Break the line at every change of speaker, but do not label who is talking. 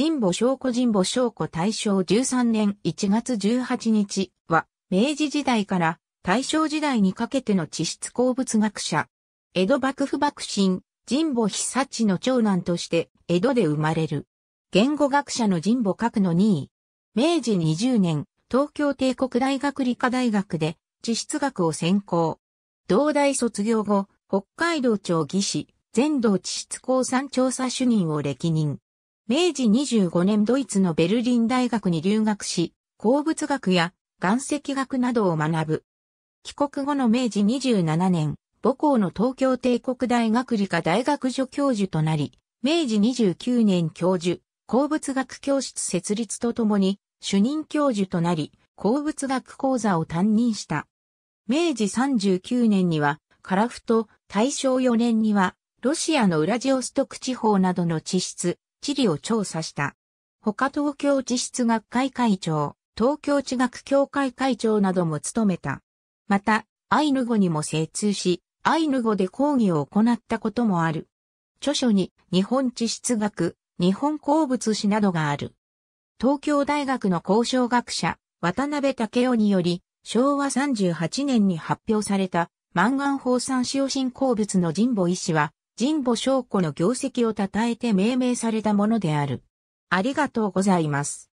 神保祥子
神保祥子大正13年1月18日は、明治時代から大正時代にかけての地質鉱物学者。江戸幕府幕臣、神保久地の長男として江戸で生まれる。言語学者の神保閣の2位。明治20年、東京帝国大学理科大学で地質学を専攻。同大卒業後、北海道庁技師、全道地質鉱山調査主任を歴任。明治25年ドイツのベルリン大学に留学し、鉱物学や岩石学などを学ぶ。帰国後の明治27年、母校の東京帝国大学理科大学助教授となり、明治29年教授、鉱物学教室設立とともに、主任教授となり、鉱物学講座を担任した。明治39年には、カラフト、大正4年には、ロシアのウラジオストク地方などの地質、地理を調査した。他東京地質学会会長、東京地学協会会長なども務めた。また、アイヌ語にも精通し、アイヌ語で講義を行ったこともある。著書に日本地質学、日本鉱物史などがある。東京大学の交渉学者、渡辺武雄により、昭和38年に発表された、マンガン放産使用新鉱物の神保医師は、神保証子の業績を称えて命名されたものである。ありがとうござ
います。